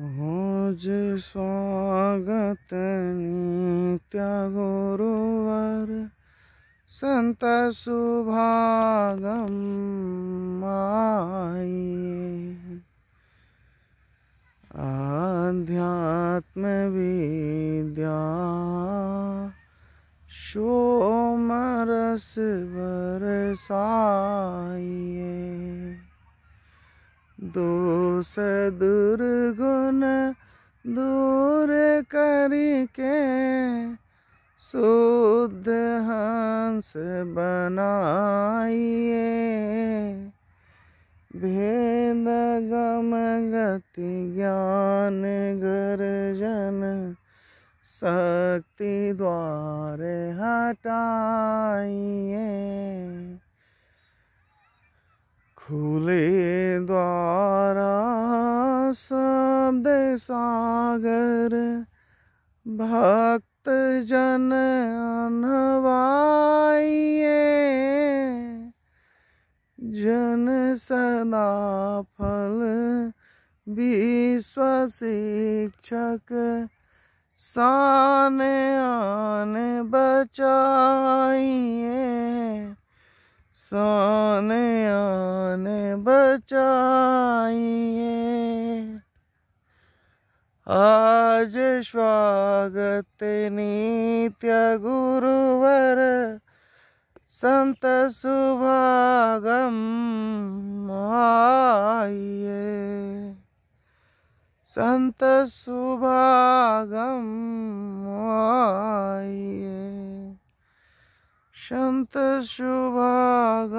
मौज स्वागत नित्या गुरुवर संत सुभागम आई आध्यात्म विद्या शोमरस बरसाई दोष दुर्गुण दूर करके शुद्ध हंस बनाइए भेद गम गति ज्ञान गर्जन शक्ति द्वार हटाइए खुले द्वारा शब्द सागर भक्त जन अनवाइए जन सदा फल विश्व शिक्षक सान आन बचाइए सान बचाइए आज स्वागत नित्य गुरुवर संत सुभागम आइए संत सुभागम आइए संत सुभाग